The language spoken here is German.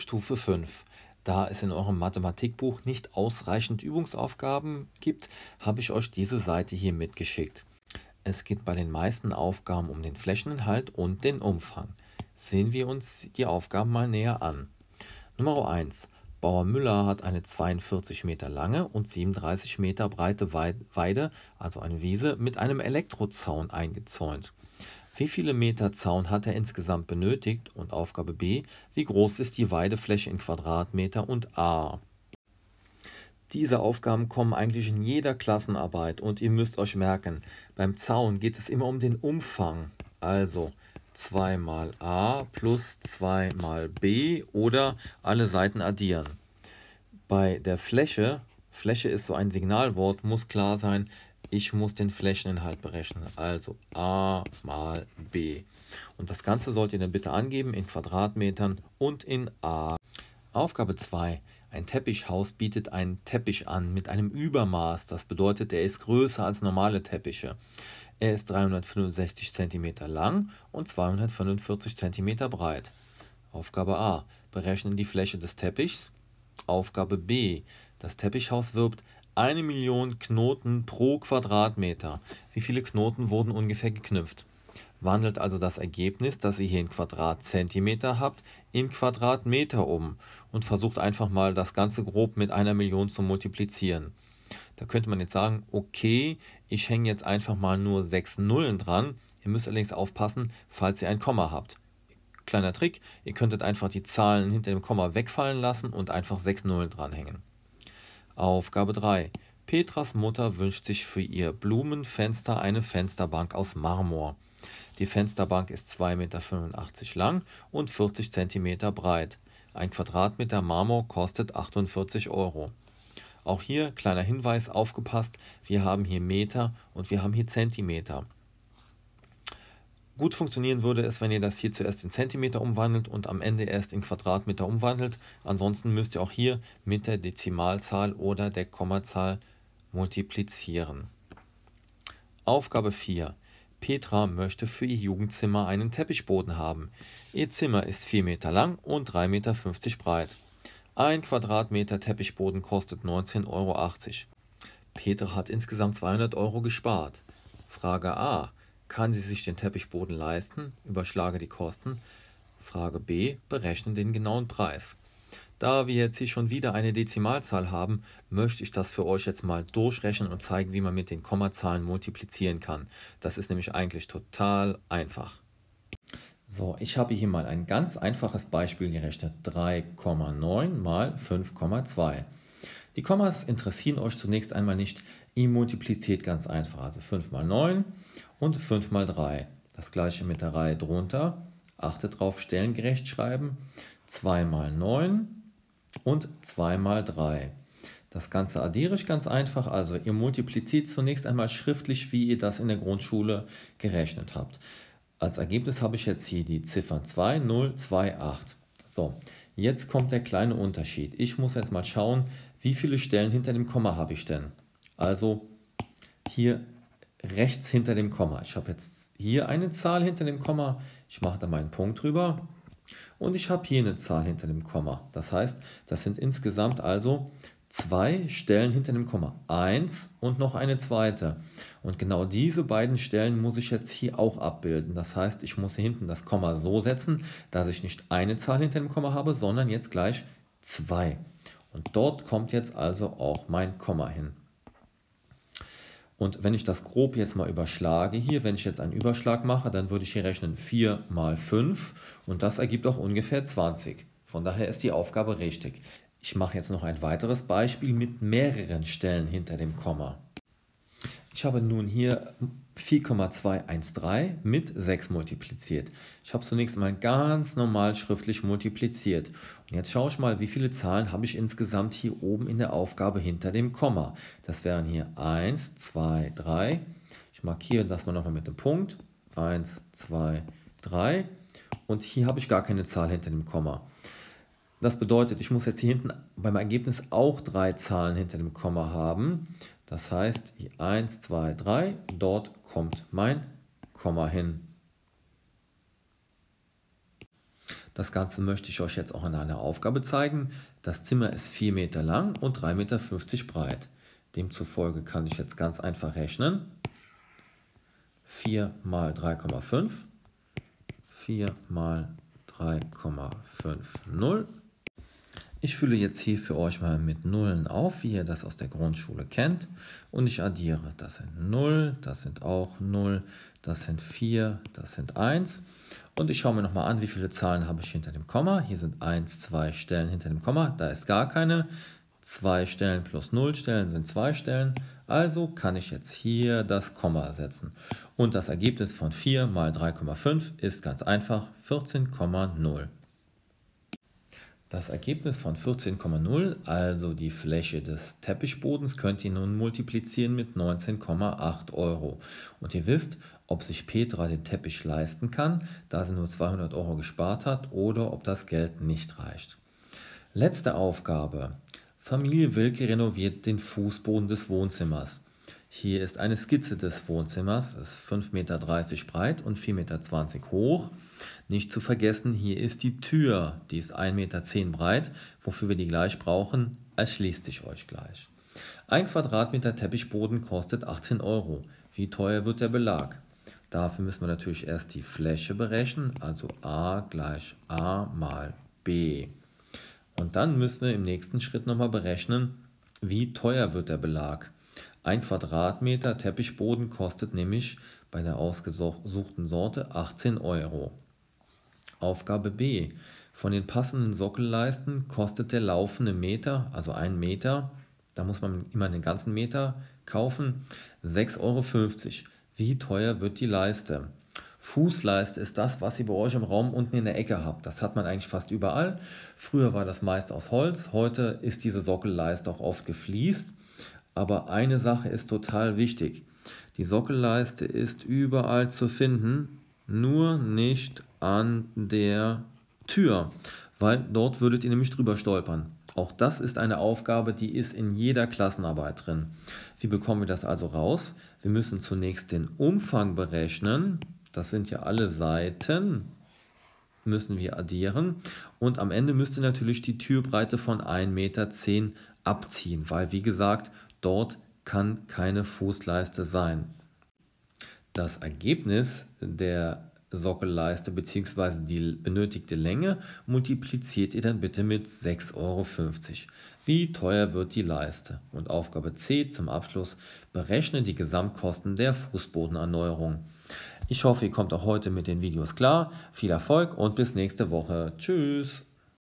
Stufe 5. Da es in eurem Mathematikbuch nicht ausreichend Übungsaufgaben gibt, habe ich euch diese Seite hier mitgeschickt. Es geht bei den meisten Aufgaben um den Flächeninhalt und den Umfang. Sehen wir uns die Aufgaben mal näher an. Nummer 1. Bauer Müller hat eine 42 Meter lange und 37 Meter breite Weide, also eine Wiese, mit einem Elektrozaun eingezäunt. Wie viele Meter Zaun hat er insgesamt benötigt? Und Aufgabe B, wie groß ist die Weidefläche in Quadratmeter und A? Diese Aufgaben kommen eigentlich in jeder Klassenarbeit und ihr müsst euch merken, beim Zaun geht es immer um den Umfang. Also 2 mal a plus 2 mal b oder alle Seiten addieren. Bei der Fläche, Fläche ist so ein Signalwort, muss klar sein, ich muss den Flächeninhalt berechnen, also a mal b. Und das Ganze sollt ihr dann bitte angeben in Quadratmetern und in a. Aufgabe 2. Ein Teppichhaus bietet einen Teppich an mit einem Übermaß. Das bedeutet, er ist größer als normale Teppiche. Er ist 365 cm lang und 245 cm breit. Aufgabe A. Berechnen die Fläche des Teppichs. Aufgabe B. Das Teppichhaus wirbt eine Million Knoten pro Quadratmeter. Wie viele Knoten wurden ungefähr geknüpft? Wandelt also das Ergebnis, das ihr hier in Quadratzentimeter habt, in Quadratmeter um und versucht einfach mal das Ganze grob mit einer Million zu multiplizieren. Da könnte man jetzt sagen, okay, ich hänge jetzt einfach mal nur sechs Nullen dran. Ihr müsst allerdings aufpassen, falls ihr ein Komma habt. Kleiner Trick, ihr könntet einfach die Zahlen hinter dem Komma wegfallen lassen und einfach sechs Nullen dranhängen. Aufgabe 3. Petras Mutter wünscht sich für ihr Blumenfenster eine Fensterbank aus Marmor. Die Fensterbank ist 2,85 Meter lang und 40 Zentimeter breit. Ein Quadratmeter Marmor kostet 48 Euro. Auch hier kleiner Hinweis, aufgepasst, wir haben hier Meter und wir haben hier Zentimeter. Gut funktionieren würde es, wenn ihr das hier zuerst in Zentimeter umwandelt und am Ende erst in Quadratmeter umwandelt. Ansonsten müsst ihr auch hier mit der Dezimalzahl oder der Kommazahl multiplizieren. Aufgabe 4. Petra möchte für ihr Jugendzimmer einen Teppichboden haben. Ihr Zimmer ist 4 Meter lang und 3,50 Meter breit. Ein Quadratmeter Teppichboden kostet 19,80 Euro. Petra hat insgesamt 200 Euro gespart. Frage A. Kann sie sich den Teppichboden leisten? Überschlage die Kosten. Frage B. Berechne den genauen Preis. Da wir jetzt hier schon wieder eine Dezimalzahl haben, möchte ich das für euch jetzt mal durchrechnen und zeigen, wie man mit den Kommazahlen multiplizieren kann. Das ist nämlich eigentlich total einfach. So, ich habe hier mal ein ganz einfaches Beispiel gerechnet. 3,9 mal 5,2. Die Kommas interessieren euch zunächst einmal nicht. Ihr multipliziert ganz einfach, also 5 mal 9 und 5 mal 3. Das gleiche mit der Reihe drunter. Achtet darauf, stellengerecht schreiben. 2 mal 9 und 2 mal 3. Das Ganze addiere ich ganz einfach, also ihr multipliziert zunächst einmal schriftlich, wie ihr das in der Grundschule gerechnet habt. Als Ergebnis habe ich jetzt hier die Ziffern 2, 0, 2, 8. So, jetzt kommt der kleine Unterschied. Ich muss jetzt mal schauen, wie viele Stellen hinter dem Komma habe ich denn. Also hier rechts hinter dem Komma. Ich habe jetzt hier eine Zahl hinter dem Komma, ich mache da meinen Punkt drüber und ich habe hier eine Zahl hinter dem Komma. Das heißt, das sind insgesamt also zwei Stellen hinter dem Komma. Eins und noch eine zweite. Und genau diese beiden Stellen muss ich jetzt hier auch abbilden. Das heißt, ich muss hier hinten das Komma so setzen, dass ich nicht eine Zahl hinter dem Komma habe, sondern jetzt gleich zwei. Und dort kommt jetzt also auch mein Komma hin. Und wenn ich das grob jetzt mal überschlage hier, wenn ich jetzt einen Überschlag mache, dann würde ich hier rechnen 4 mal 5 und das ergibt auch ungefähr 20. Von daher ist die Aufgabe richtig. Ich mache jetzt noch ein weiteres Beispiel mit mehreren Stellen hinter dem Komma. Ich habe nun hier 4,213 mit 6 multipliziert. Ich habe zunächst mal ganz normal schriftlich multipliziert. Und jetzt schaue ich mal, wie viele Zahlen habe ich insgesamt hier oben in der Aufgabe hinter dem Komma. Das wären hier 1, 2, 3. Ich markiere das mal nochmal mit einem Punkt. 1, 2, 3. Und hier habe ich gar keine Zahl hinter dem Komma. Das bedeutet, ich muss jetzt hier hinten beim Ergebnis auch drei Zahlen hinter dem Komma haben. Das heißt, 1, 2, 3, dort kommt mein Komma hin. Das Ganze möchte ich euch jetzt auch in einer Aufgabe zeigen. Das Zimmer ist 4 Meter lang und 3,50 Meter breit. Demzufolge kann ich jetzt ganz einfach rechnen. 4 mal 3,5. 4 mal 3,50 ich fülle jetzt hier für euch mal mit Nullen auf, wie ihr das aus der Grundschule kennt. Und ich addiere. Das sind 0, das sind auch 0, das sind 4, das sind 1. Und ich schaue mir nochmal an, wie viele Zahlen habe ich hinter dem Komma. Hier sind 1, 2 Stellen hinter dem Komma. Da ist gar keine. 2 Stellen plus 0 Stellen sind 2 Stellen. Also kann ich jetzt hier das Komma setzen. Und das Ergebnis von 4 mal 3,5 ist ganz einfach 14,0. Das Ergebnis von 14,0, also die Fläche des Teppichbodens, könnt ihr nun multiplizieren mit 19,8 Euro. Und ihr wisst, ob sich Petra den Teppich leisten kann, da sie nur 200 Euro gespart hat, oder ob das Geld nicht reicht. Letzte Aufgabe. Familie Wilke renoviert den Fußboden des Wohnzimmers. Hier ist eine Skizze des Wohnzimmers, es ist 5,30 Meter breit und 4,20 Meter hoch. Nicht zu vergessen, hier ist die Tür, die ist 1,10 Meter breit, wofür wir die gleich brauchen, erschließt sich euch gleich. Ein Quadratmeter Teppichboden kostet 18 Euro. Wie teuer wird der Belag? Dafür müssen wir natürlich erst die Fläche berechnen, also a gleich a mal b. Und dann müssen wir im nächsten Schritt nochmal berechnen, wie teuer wird der Belag. Ein Quadratmeter Teppichboden kostet nämlich bei der ausgesuchten Sorte 18 Euro. Aufgabe B. Von den passenden Sockelleisten kostet der laufende Meter, also ein Meter, da muss man immer den ganzen Meter kaufen, 6,50 Euro. Wie teuer wird die Leiste? Fußleiste ist das, was ihr bei euch im Raum unten in der Ecke habt. Das hat man eigentlich fast überall. Früher war das meist aus Holz, heute ist diese Sockelleiste auch oft gefliest. Aber eine Sache ist total wichtig. Die Sockelleiste ist überall zu finden nur nicht an der Tür, weil dort würdet ihr nämlich drüber stolpern. Auch das ist eine Aufgabe, die ist in jeder Klassenarbeit drin. Wie bekommen wir das also raus? Wir müssen zunächst den Umfang berechnen. Das sind ja alle Seiten. Müssen wir addieren. Und am Ende müsst ihr natürlich die Türbreite von 1,10 Meter abziehen, weil wie gesagt, dort kann keine Fußleiste sein das Ergebnis der Sockelleiste bzw. die benötigte Länge multipliziert ihr dann bitte mit 6,50 Euro. Wie teuer wird die Leiste? Und Aufgabe C zum Abschluss, berechne die Gesamtkosten der Fußbodenerneuerung. Ich hoffe, ihr kommt auch heute mit den Videos klar. Viel Erfolg und bis nächste Woche. Tschüss!